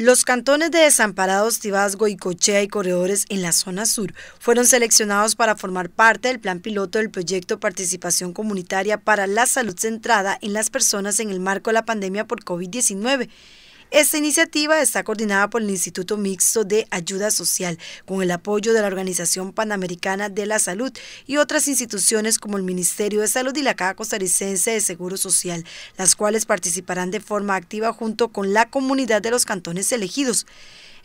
Los cantones de Desamparados, Tibasgo, Cochea y Corredores en la zona sur fueron seleccionados para formar parte del plan piloto del proyecto Participación Comunitaria para la Salud Centrada en las Personas en el marco de la pandemia por COVID-19 esta iniciativa está coordinada por el Instituto Mixto de Ayuda Social, con el apoyo de la Organización Panamericana de la Salud y otras instituciones como el Ministerio de Salud y la Caja Costarricense de Seguro Social, las cuales participarán de forma activa junto con la comunidad de los cantones elegidos.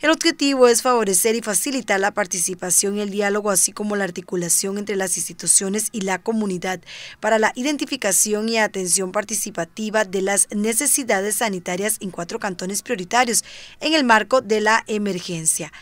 El objetivo es favorecer y facilitar la participación y el diálogo, así como la articulación entre las instituciones y la comunidad para la identificación y atención participativa de las necesidades sanitarias en cuatro cantones prioritarios en el marco de la emergencia.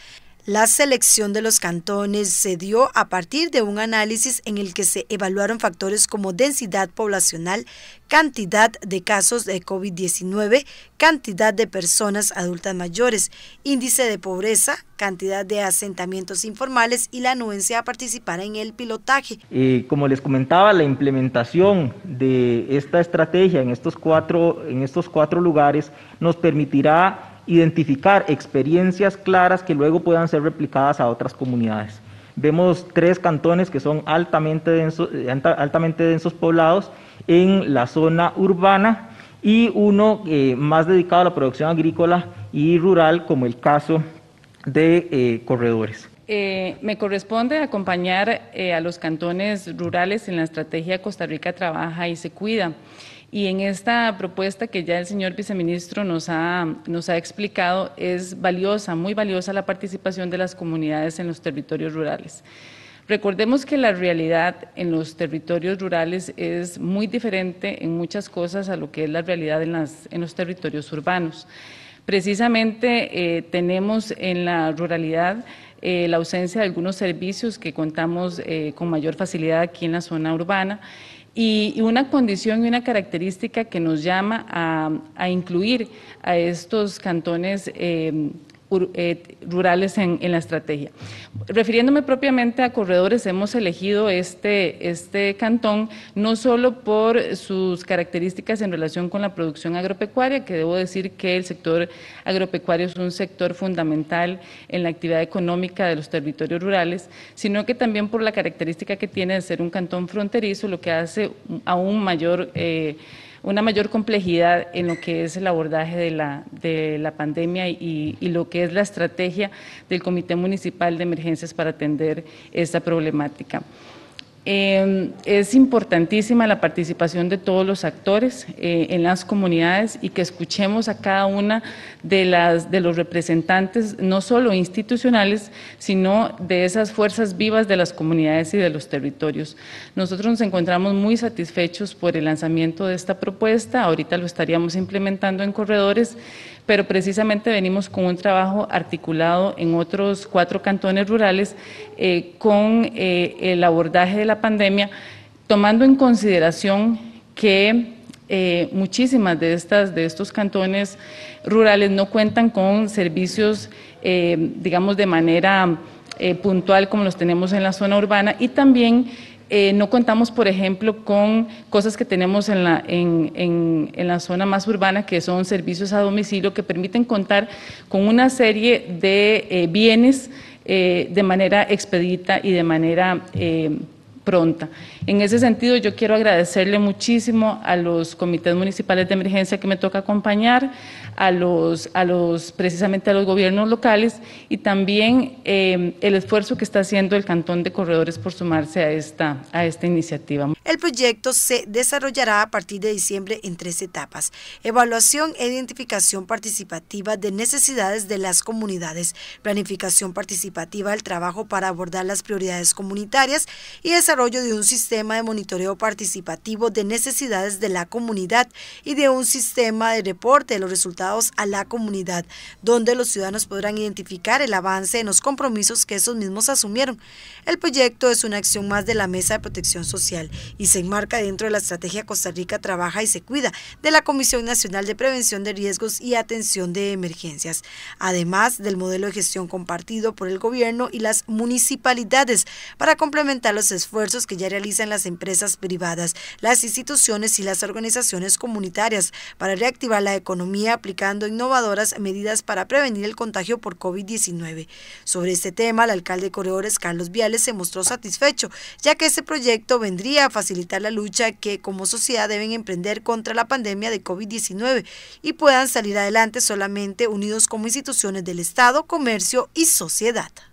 La selección de los cantones se dio a partir de un análisis en el que se evaluaron factores como densidad poblacional, cantidad de casos de COVID-19, cantidad de personas adultas mayores, índice de pobreza, cantidad de asentamientos informales y la anuencia a participar en el pilotaje. Eh, como les comentaba, la implementación de esta estrategia en estos cuatro, en estos cuatro lugares nos permitirá identificar experiencias claras que luego puedan ser replicadas a otras comunidades. Vemos tres cantones que son altamente, densos, eh, altamente densos poblados en la zona urbana y uno eh, más dedicado a la producción agrícola y rural, como el caso de eh, corredores. me corresponde acompañar a los cantones rurales en la estrategia Costa Rica Trabaja y se Cuida. Y en esta propuesta que ya el señor viceministro nos ha, explicado, es valiosa, muy valiosa la participación de las comunidades en los territorios rurales. Recordemos que la realidad en los territorios rurales es muy diferente en muchas cosas a lo que es la realidad en, los territorios urbanos. Precisamente eh, tenemos en la ruralidad eh, la ausencia de algunos servicios que contamos eh, con mayor facilidad aquí en la zona urbana y, una condición y una característica que nos llama a, incluir a estos cantones eh, eh, rurales en, la estrategia. Refiriéndome propiamente a corredores, hemos elegido este, este cantón no solo por sus características en relación con la producción agropecuaria, que debo decir que el sector agropecuario es un sector fundamental en la actividad económica de los territorios rurales, sino que también por la característica que tiene de ser un cantón fronterizo, lo que hace aún mayor... Eh, una mayor complejidad en lo que es el abordaje de la, de la pandemia y, y lo que es la estrategia del Comité Municipal de Emergencias para atender esta problemática. Em, es importantísima la participación de todos los actores eh, en las comunidades y que escuchemos a cada una de, las, de los representantes, no solo institucionales, sino de esas fuerzas vivas de las comunidades y de los territorios. Nosotros nos encontramos muy satisfechos por el lanzamiento de esta propuesta, ahorita lo estaríamos implementando en corredores, pero precisamente venimos con un trabajo articulado en otros cuatro cantones rurales eh, con eh, el abordaje de la pandemia, tomando en consideración que eh, muchísimas de estas de estos cantones rurales no cuentan con servicios, eh, digamos, de manera eh, puntual como los tenemos en la zona urbana y también no contamos, por ejemplo, con cosas que tenemos en la, en, en, la, zona más urbana, que son servicios a domicilio que permiten contar con una serie de bienes de manera expedita y de manera pronta. En ese sentido, yo quiero agradecerle muchísimo a los comités municipales de emergencia que me toca acompañar, a los, a los, precisamente a los gobiernos locales y también eh, el esfuerzo que está haciendo el Cantón de Corredores por sumarse a esta, a esta iniciativa. El proyecto se desarrollará a partir de diciembre en tres etapas, evaluación e identificación participativa de necesidades de las comunidades, planificación participativa del trabajo para abordar las prioridades comunitarias y desarrollo de un sistema de monitoreo participativo de necesidades de la comunidad y de un sistema de reporte de los resultados a la comunidad, donde los ciudadanos podrán identificar el avance en los compromisos que esos mismos asumieron. El proyecto es una acción más de la Mesa de Protección Social y se enmarca dentro de la estrategia Costa Rica Trabaja y se Cuida de la Comisión Nacional de Prevención de Riesgos y Atención de Emergencias, además del modelo de gestión compartido por el gobierno y las municipalidades para complementar los esfuerzos que ya realizan las empresas privadas, las instituciones y las organizaciones comunitarias para reactivar la economía aplicando innovadoras medidas para prevenir el contagio por COVID-19. Sobre este tema, el alcalde de Corredores, Carlos Viales, se mostró satisfecho, ya que este proyecto vendría a facilitar la lucha que como sociedad deben emprender contra la pandemia de COVID-19 y puedan salir adelante solamente unidos como instituciones del Estado, comercio y sociedad.